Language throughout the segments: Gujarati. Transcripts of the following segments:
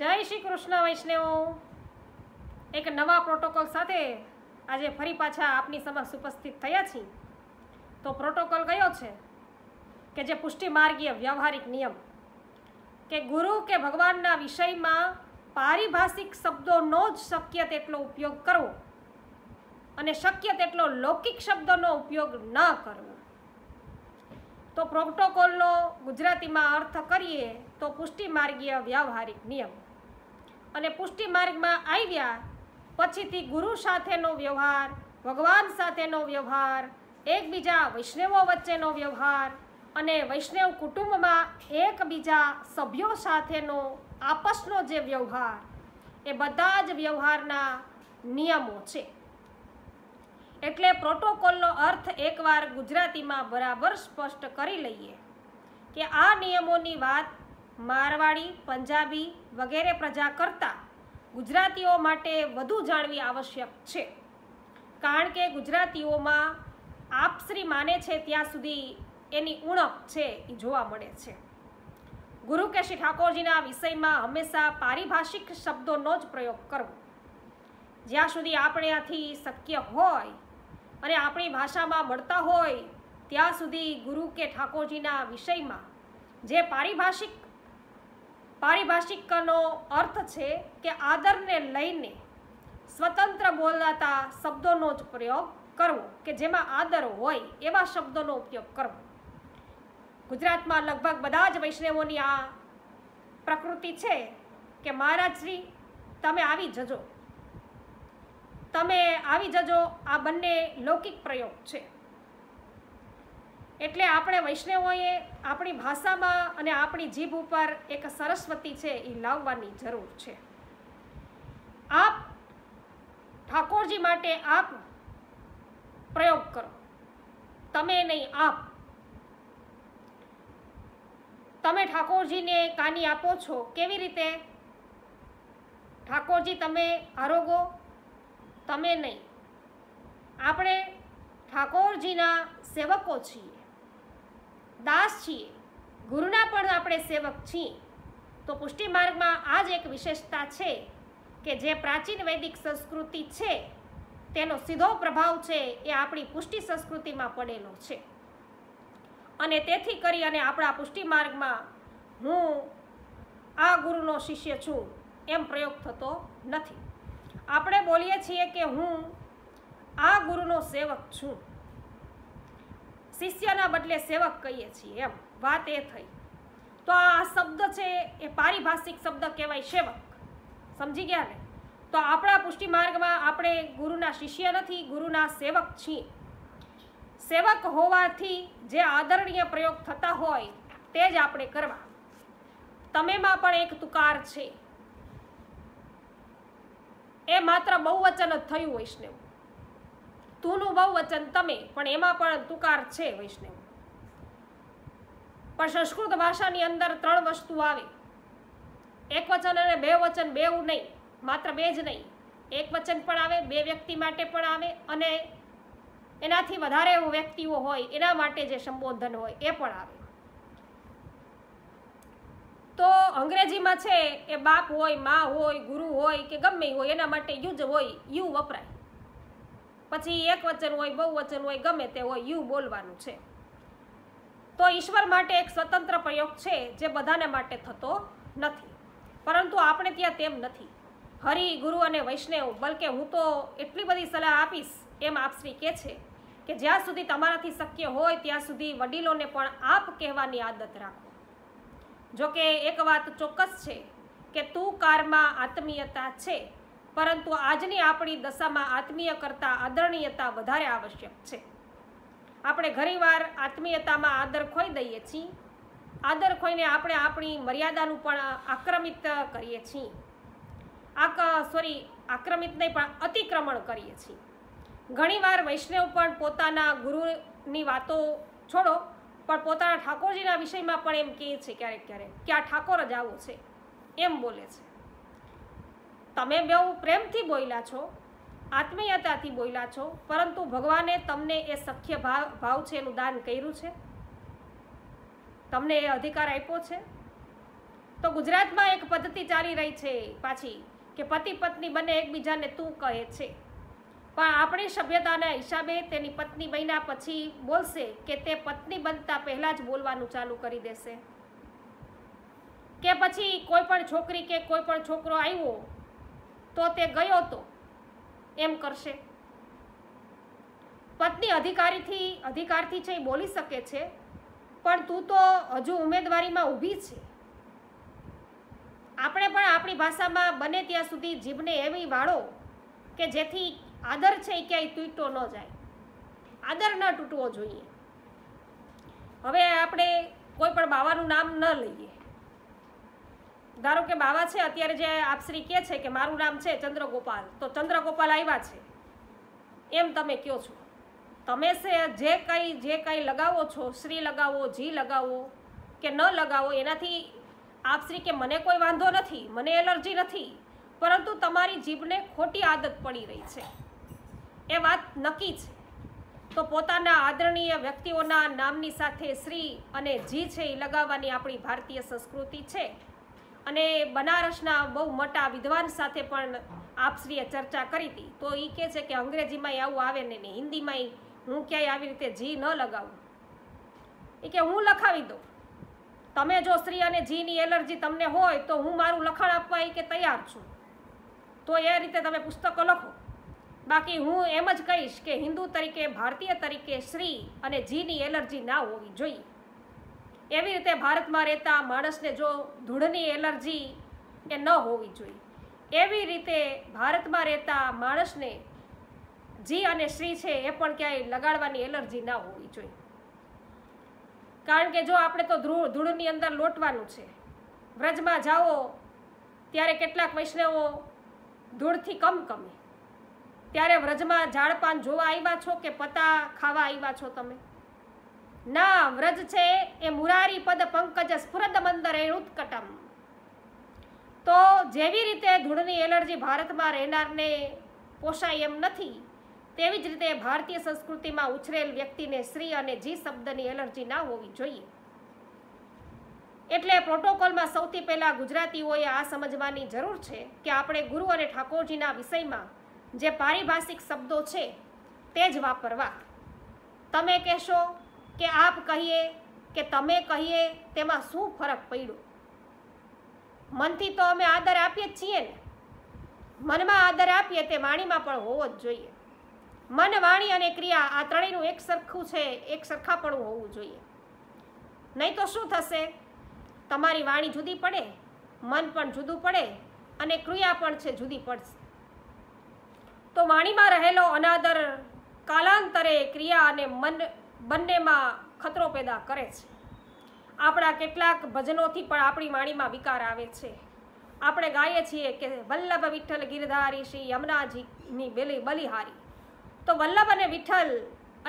જય શ્રી કૃષ્ણ વૈષ્ણવ એક નવા પ્રોટોકોલ સાથે આજે ફરી પાછા આપની સમક્ષ ઉપસ્થિત થયા છીએ તો પ્રોટોકોલ કયો છે કે જે પુષ્ટિ માર્ગીય વ્યવહારિક નિયમ કે ગુરુ કે ભગવાનના વિષયમાં પારિભાષિક શબ્દોનો જ શક્ય તેટલો ઉપયોગ કરવો અને શક્ય તેટલો લૌકિક શબ્દોનો ઉપયોગ ન કરવો તો પ્રોટોકોલનો ગુજરાતીમાં અર્થ કરીએ તો પુષ્ટિ માર્ગીય વ્યવહારિક નિયમ અને પુષ્ટિ માર્ગમાં આવ્યા પછીથી ગુરુ સાથેનો વ્યવહાર ભગવાન સાથેનો વ્યવહાર એકબીજા વૈષ્ણવો વચ્ચેનો વ્યવહાર અને વૈષ્ણવ કુટુંબમાં એકબીજા સભ્યો સાથેનો આપસનો જે વ્યવહાર એ બધા જ વ્યવહારના નિયમો છે એટલે પ્રોટોકોલનો અર્થ એકવાર ગુજરાતીમાં બરાબર સ્પષ્ટ કરી લઈએ કે આ નિયમોની વાત મારવાડી પંજાબી વગેરે પ્રજા કરતાં ગુજરાતીઓ માટે વધુ જાણવી આવશ્યક છે કારણ કે ગુજરાતીઓમાં આપશ્રી માને છે ત્યાં સુધી એની ઉણપ છે એ જોવા મળે છે ગુરુ કે શ્રી ઠાકોરજીના વિષયમાં હંમેશા પારિભાષિક શબ્દોનો જ પ્રયોગ કરવો જ્યાં સુધી આપણે આથી શક્ય હોય અને આપણી ભાષામાં મળતા હોય ત્યાં સુધી ગુરુ કે ઠાકોરજીના વિષયમાં જે પારિભાષિક પારિભાષિકનો અર્થ છે કે આદરને લઈને સ્વતંત્ર બોલાતા શબ્દોનો જ પ્રયોગ કરવો કે જેમાં આદર હોય એવા શબ્દોનો ઉપયોગ કરવો ગુજરાતમાં લગભગ બધા જ વૈષ્ણવોની આ પ્રકૃતિ છે કે મહારાજશ્રી તમે આવી જજો તમે આવી જજો આ બંને લૌકિક પ્રયોગ છે એટલે આપણે વૈષ્ણવોએ આપણી ભાષામાં અને આપણી જીભ ઉપર એક સરસ્વતી છે એ લાવવાની જરૂર છે આપ ઠાકોરજી માટે આપ પ્રયોગ કરો તમે નહીં આપ તમે ઠાકોરજીને કાની આપો છો કેવી રીતે ઠાકોરજી તમે આરોગો તમે નહીં આપણે ઠાકોરજીના સેવકો છીએ દાસ છીએ ગુરુના પણ આપણે સેવક છીએ તો પુષ્ટિ માર્ગમાં આ જ એક વિશેષતા છે કે જે પ્રાચીન વૈદિક સંસ્કૃતિ છે તેનો સીધો પ્રભાવ છે એ આપણી પુષ્ટિ સંસ્કૃતિમાં પડેલો છે અને તેથી કરી અને આપણા પુષ્ટિ માર્ગમાં હું આ ગુરુનો શિષ્ય છું એમ પ્રયોગ થતો નથી આપણે બોલીએ છીએ કે હું આ ગુરુનો સેવક છું શિષ્યના બદલે સેવક કહીએ છીએ એમ વાત એ થઈ તો આ શબ્દ છે એ પારિભાષિક શબ્દ કહેવાય સેવક સમજી ગયા ને તો આપણા પુષ્ટિ માર્ગમાં આપણે ગુરુના શિષ્ય નથી ગુરુના સેવક છીએ સેવક હોવાથી જે આદરણીય પ્રયોગ થતા હોય તે જ આપણે કરવા તમેમાં પણ એક તુકાર છે એ માત્ર બહુવચન જ થયું વૈષ્ણવ તુનું બહુ વચન તમે પણ એમાં પણ તુકાર છે વૈષ્ણવ પણ સંસ્કૃત ભાષાની અંદર ત્રણ વસ્તુ આવે એક વચન અને બે વચન બેવું નહીં માત્ર બે જ નહીં એક વચન પણ આવે બે વ્યક્તિ માટે પણ આવે અને એનાથી વધારે વ્યક્તિઓ હોય એના માટે જે સંબોધન હોય એ પણ આવે તો અંગ્રેજીમાં છે એ બાપ હોય મા હોય ગુરુ હોય કે ગમે હોય એના માટે યુજ હોય યુ વપરાય પછી એક વચન હોય બહુ વચન હોય ગમે તે હોય યુ બોલવાનું છે તો ઈશ્વર માટે એક સ્વતંત્ર પ્રયોગ છે જે બધાને માટે થતો નથી પરંતુ આપણે ત્યાં તેમ નથી હરિ ગુરુ અને વૈષ્ણવ બલકે હું તો એટલી બધી સલાહ આપીશ એમ આપશ્રી કે છે કે જ્યાં સુધી તમારાથી શક્ય હોય ત્યાં સુધી વડીલોને પણ આપ કહેવાની આદત રાખો જોકે એક વાત ચોક્કસ છે કે તું કારમાં આત્મીયતા છે પરંતુ આજની આપણી દશામાં આત્મીય કરતાં આદરણીયતા વધારે આવશ્યક છે આપણે ઘણીવાર આત્મીયતામાં આદર ખોઈ દઈએ છીએ આદર ખોઈને આપણે આપણી મર્યાદાનું પણ આક્રમિત કરીએ છીએ આ સોરી આક્રમિત નહીં પણ અતિક્રમણ કરીએ છીએ ઘણીવાર વૈષ્ણવ પણ પોતાના ગુરુની વાતો છોડો પણ પોતાના ઠાકોરજીના વિષયમાં પણ એમ કહે છે ક્યારેક ક્યારેક કે આ ઠાકોર જ આવો છે એમ બોલે છે તમે બેઉ પ્રેમથી બોલ્યા છો આત્મીયતાથી બોલ્યા છો પરંતુ ભગવાને તમને એ સખ્ય ભાવ ભાવ છે એનું દાન કર્યું છે તમને એ અધિકાર આપ્યો છે તો ગુજરાતમાં એક પદ્ધતિ ચાલી રહી છે પાછી કે પતિ પત્ની બંને એકબીજાને તું કહે છે પણ આપણી સભ્યતાના હિસાબે તેની પત્ની બન્યા પછી બોલશે કે તે પત્ની બનતા પહેલાં જ બોલવાનું ચાલુ કરી દેશે કે પછી કોઈ પણ છોકરી કે કોઈ પણ છોકરો આવ્યો તો તે ગયો તો એમ કરશે પત્ની અધિકારીથી અધિકારથી છે એ બોલી શકે છે પણ તું તો હજુ ઉમેદવારીમાં ઊભી છે આપણે પણ આપણી ભાષામાં બને ત્યાં સુધી જીભને એવી વાળો કે જેથી આદર છે એ ક્યાંય તૂટતો ન જાય આદર ન તૂટવો જોઈએ હવે આપણે કોઈ પણ બાવાનું નામ ન લઈએ ધારો કે બાવા છે અત્યારે જે આપશ્રી કે છે કે મારું નામ છે ચંદ્રગોપાલ તો ચંદ્રગોપાલ આવ્યા છે એમ તમે કહો છો તમે છે જે કંઈ જે કંઈ લગાવો છો શ્રી લગાવો જી લગાવો કે ન લગાવો એનાથી આપશ્રી કે મને કોઈ વાંધો નથી મને એલર્જી નથી પરંતુ તમારી જીભને ખોટી આદત પડી રહી છે એ વાત નક્કી છે તો પોતાના આદરણીય વ્યક્તિઓના નામની સાથે શ્રી અને જી છે એ લગાવવાની આપણી ભારતીય સંસ્કૃતિ છે અને બનારસના બહુ મોટા વિદ્વાન સાથે પણ આપશ્રીએ ચર્ચા કરી હતી તો એ કહે છે કે અંગ્રેજીમાં આવું આવે ને હિન્દીમાં હું ક્યાંય આવી રીતે જી ન લગાવું એ કે હું લખાવી દઉં તમે જો શ્રી અને જીની એલર્જી તમને હોય તો હું મારું લખાણ આપવા એ કે તૈયાર છું તો એ રીતે તમે પુસ્તકો લખો બાકી હું એમ જ કહીશ કે હિન્દુ તરીકે ભારતીય તરીકે શ્રી અને જીની એલર્જી ના હોવી જોઈએ એવી રીતે ભારતમાં રહેતા માણસને જો ધૂળની એલર્જી એ ન હોવી જોઈએ એવી રીતે ભારતમાં રહેતા માણસને જી અને શ્રી છે એ પણ ક્યાંય લગાડવાની એલર્જી ના હોવી જોઈએ કારણ કે જો આપણે તો ધૂળ ધૂળની અંદર લોટવાનું છે વ્રજમાં જાઓ ત્યારે કેટલાક વૈષ્ણવો ધૂળથી કમ કમે ત્યારે વ્રજમાં ઝાડપાન જોવા આવ્યા છો કે પતા ખાવા આવ્યા છો તમે ના વ્રજ છે એ મુરારી પદ પંકજ સ્ફુરદ મંદર ઉત્કટમ તો જેવી રીતે ધૂળની એલર્જી ભારતમાં રહેનારને પોષાય એમ નથી તેવી જ રીતે ભારતીય સંસ્કૃતિમાં ઉછરેલ વ્યક્તિને શ્રી અને જી શબ્દની એલર્જી ના હોવી જોઈએ એટલે પ્રોટોકોલમાં સૌથી પહેલાં ગુજરાતીઓએ આ સમજવાની જરૂર છે કે આપણે ગુરુ અને ઠાકોરજીના વિષયમાં જે પારિભાષિક શબ્દો છે તે જ વાપરવા તમે કહેશો કે આપ કહીએ કે તમે કહીએ તેમાં શું ફરક પડ્યો મનથી તો અમે આદર આપીએ જ છીએ ને મનમાં આદર આપીએ તે વાણીમાં પણ હોવો જ જોઈએ મન વાણી અને ક્રિયા આ ત્રણેયનું એક સરખું છે એક સરખાપણું હોવું જોઈએ નહીં તો શું થશે તમારી વાણી જુદી પડે મન પણ જુદું પડે અને ક્રિયા પણ છે જુદી પડશે તો વાણીમાં રહેલો અનાદર કાલાંતરે ક્રિયા અને મન બંનેમાં ખતરો પેદા કરે છે આપણા કેટલાક ભજનોથી પણ આપણી વાણીમાં વિકાર આવે છે આપણે ગાઈએ છીએ કે વલ્લભ વિઠ્ઠલ ગિરધારી શ્રી યમુનાજીની બેલી બલિહારી તો વલ્લભ અને વિઠ્ઠલ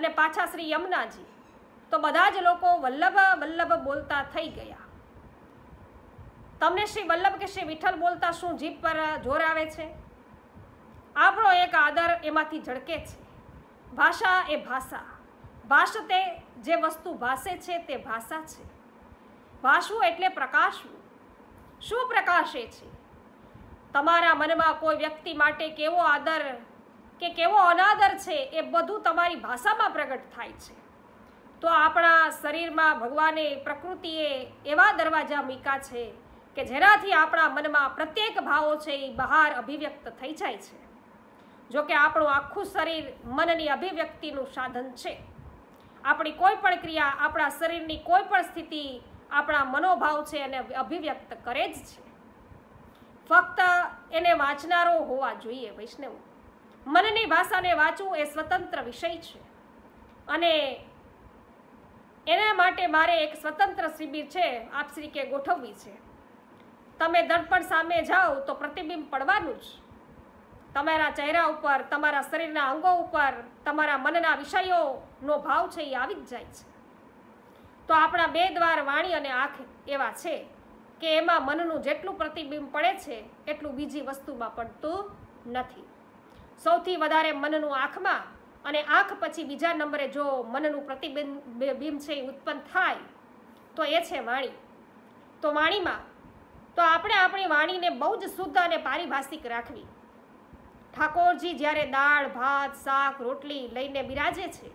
અને પાછા શ્રી યમુનાજી તો બધા જ લોકો વલ્લભ વલ્લભ બોલતા થઈ ગયા તમને શ્રી વલ્લભ કે શ્રી વિઠ્ઠલ બોલતા શું જીભ પર જોર આવે છે આપણો એક આદર એમાંથી ઝળકે છે ભાષા એ ભાષા ભાષતે જે વસ્તુ ભાષે છે તે ભાષા છે ભાષવું એટલે પ્રકાશવું શું પ્રકાશે છે તમારા મનમાં કોઈ વ્યક્તિ માટે કેવો આદર કે કેવો અનાદર છે એ બધું તમારી ભાષામાં પ્રગટ થાય છે તો આપણા શરીરમાં ભગવાને પ્રકૃતિએ એવા દરવાજા મીકા છે કે જેનાથી આપણા મનમાં પ્રત્યેક ભાવો છે એ બહાર અભિવ્યક્ત થઈ જાય છે જોકે આપણું આખું શરીર મનની અભિવ્યક્તિનું સાધન છે આપણી કોઈ પણ ક્રિયા આપણા શરીરની કોઈ પણ સ્થિતિ આપણા મનોભાવ છે એને અભિવ્યક્ત કરે જ છે ફક્ત એને વાંચનારો હોવા જોઈએ વૈષ્ણવ મનની ભાષાને વાંચવું એ સ્વતંત્ર વિષય છે અને એના માટે મારે એક સ્વતંત્ર શિબિર છે આપશ્રી કે ગોઠવવી છે તમે દર્પણ સામે જાઓ તો પ્રતિબિંબ પડવાનું જ તમારા ચહેરા ઉપર તમારા શરીરના અંગો ઉપર તમારા મનના વિષયો નો ભાવ છે એ આવી જ જાય છે તો આપણા બે દ્વાર વાણી અને આંખ એવા છે કે એમાં મનનું જેટલું પ્રતિબિંબ પડે છે એટલું બીજી વસ્તુમાં પડતું નથી સૌથી વધારે મનનું આંખમાં અને આંખ પછી બીજા નંબરે જો મનનું પ્રતિબિંબ બિંબ છે એ ઉત્પન્ન થાય તો એ છે વાણી તો વાણીમાં તો આપણે આપણી વાણીને બહુ જ શુદ્ધ અને પારિભાષિક રાખવી ઠાકોરજી જ્યારે દાળ ભાત શાક રોટલી લઈને બિરાજે છે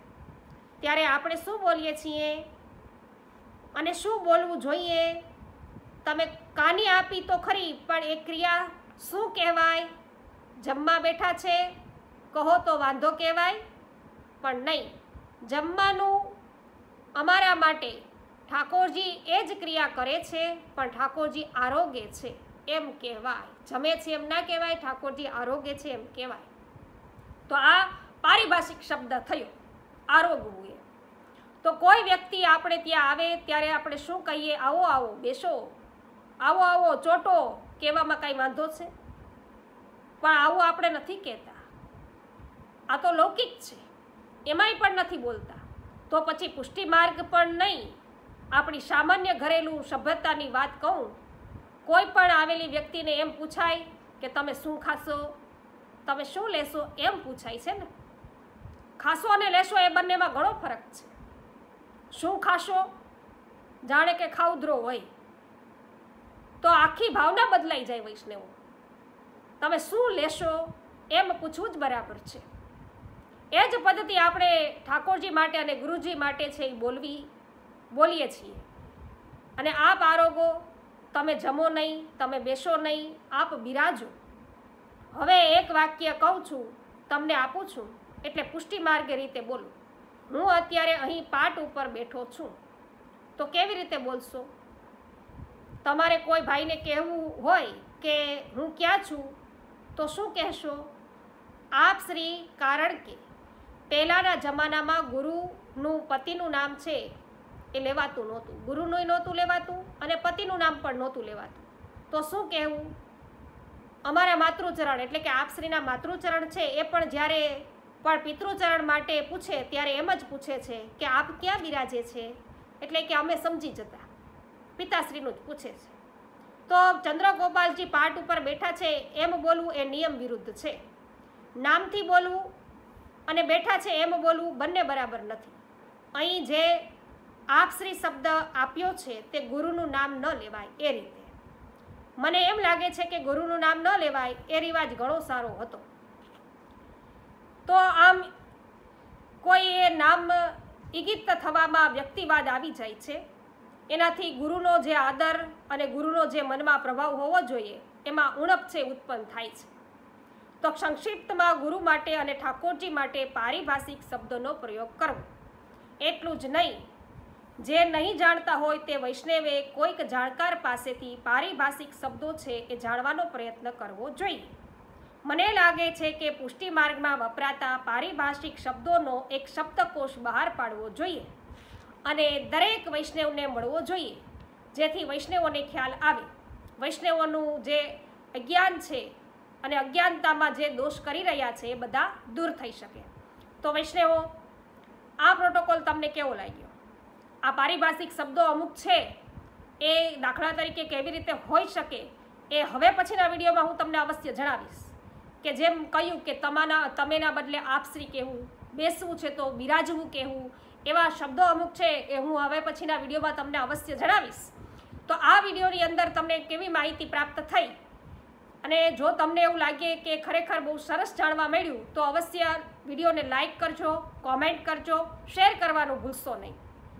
ત્યારે આપણે શું બોલીએ છીએ અને શું બોલવું જોઈએ તમે કાની આપી તો ખરી પણ એ ક્રિયા શું કહેવાય જમવા બેઠા છે કહો તો વાંધો કહેવાય પણ નહીં જમવાનું અમારા માટે ઠાકોરજી એ જ ક્રિયા કરે છે પણ ઠાકોરજી આરોગ્ય છે એમ કહેવાય જમે છે એમ ના કહેવાય ઠાકોરજી આરોગ્ય છે એમ કહેવાય તો આ પારિભાષિક શબ્દ થયો આરોગવું એ તો કોઈ વ્યક્તિ આપણે ત્યાં આવે ત્યારે આપણે શું કહીએ આવો આવો બેસો આવો આવો ચોટો કહેવામાં કાંઈ વાંધો છે પણ આવું આપણે નથી કહેતા આ તો લૌકિક છે એમાંય પણ નથી બોલતા તો પછી પુષ્ટિ માર્ગ પણ નહીં આપણી સામાન્ય ઘરેલું સભ્યતાની વાત કહું કોઈ પણ આવેલી વ્યક્તિને એમ પૂછાય કે તમે શું ખાશો તમે શું લેશો એમ પૂછાય છે ને ખાશો અને લેશો એ બંનેમાં ઘણો ફરક છે શું ખાશો જાણે કે ખાઉદ્રો હોય તો આખી ભાવના બદલાઈ જાય વૈષ્ણવો તમે શું લેશો એમ પૂછવું જ બરાબર છે એ જ પદ્ધતિ આપણે ઠાકોરજી માટે અને ગુરુજી માટે છે એ બોલવી બોલીએ છીએ અને આપ આરોગો તમે જમો નહીં તમે બેસો નહીં આપ બિરાજો હવે એક વાક્ય કહું છું તમને આપું છું એટલે પુષ્ટિ માર્ગે રીતે બોલું હું અત્યારે અહીં પાટ ઉપર બેઠો છું તો કેવી રીતે બોલશો તમારે કોઈ ભાઈને કહેવું હોય કે હું ક્યાં છું તો શું કહેશો આપ શ્રી કારણ કે પહેલાંના જમાનામાં ગુરુનું પતિનું નામ છે એ લેવાતું નહોતું ગુરુનું નહોતું લેવાતું અને પતિનું નામ પણ નહોતું લેવાતું તો શું કહેવું અમારા માતૃચરણ એટલે કે આપશ્રીના માતૃચરણ છે એ પણ જ્યારે પણ પિતૃચરણ માટે પૂછે ત્યારે એમ જ પૂછે છે કે આપ ક્યાં બિરાજે છે એટલે કે અમે સમજી જતા પિતાશ્રીનું જ પૂછે છે તો ચંદ્રગોપાલજી પાઠ ઉપર બેઠા છે એમ બોલવું એ નિયમ વિરુદ્ધ છે નામથી બોલવું અને બેઠા છે એમ બોલવું બંને બરાબર નથી અહીં જે આપશ્રી શબ્દ આપ્યો છે તે ગુરુનું નામ ન લેવાય એ રીતે મને એમ લાગે છે કે ગુરુનું નામ ન લેવાય એ રિવાજ ઘણો સારો હતો તો આમ કોઈ એ નામ ઇગિપ્ત થવામાં વ્યક્તિવાદ આવી જાય છે એનાથી ગુરુનો જે આદર અને ગુરુનો જે મનમાં પ્રભાવ હોવો જોઈએ એમાં ઉણપ છે ઉત્પન્ન થાય છે તો સંક્ષિપ્તમાં ગુરુ માટે અને ઠાકોરજી માટે પારિભાષિક શબ્દોનો પ્રયોગ કરવો એટલું જ નહીં જે નહીં જાણતા હોય તે વૈષ્ણવે કોઈક જાણકાર પાસેથી પારિભાષિક શબ્દો છે એ જાણવાનો પ્રયત્ન કરવો જોઈએ મને લાગે છે કે પુષ્ટિ માર્ગમાં વપરાતા પારિભાષિક શબ્દોનો એક શબ્દકોશ બહાર પાડવો જોઈએ અને દરેક વૈષ્ણવને મળવો જોઈએ જેથી વૈષ્ણવોને ખ્યાલ આવે વૈષ્ણવોનું જે અજ્ઞાન છે અને અજ્ઞાનતામાં જે દોષ કરી રહ્યા છે એ બધા દૂર થઈ શકે તો વૈષ્ણવો આ પ્રોટોકોલ તમને કેવો લાગ્યો આ પારિભાષિક શબ્દો અમુક છે એ દાખલા તરીકે કેવી રીતે હોઈ શકે એ હવે પછીના વિડીયોમાં હું તમને અવશ્ય જણાવીશ કે જેમ કહ્યું કે તમાના તમેના બદલે આપશ્રી કહેવું બેસવું છે તો બિરાજવું કહેવું એવા શબ્દો અમુક છે એ હું હવે પછીના વિડીયોમાં તમને અવશ્ય જણાવીશ તો આ વિડીયોની અંદર તમને કેવી માહિતી પ્રાપ્ત થઈ અને જો તમને એવું લાગે કે ખરેખર બહુ સરસ જાણવા મળ્યું તો અવશ્ય વિડીયોને લાઇક કરજો કોમેન્ટ કરજો શેર કરવાનું ભૂલશો નહીં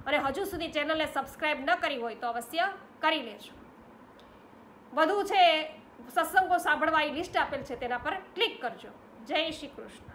અને હજુ સુધી ચેનલને સબસ્ક્રાઈબ ન કરી હોય તો અવશ્ય કરી લેજો વધુ છે સત્સંગો સાંભળવા એ લિસ્ટ આપેલ છે તેના પર ક્લિક કરજો જય શ્રી કૃષ્ણ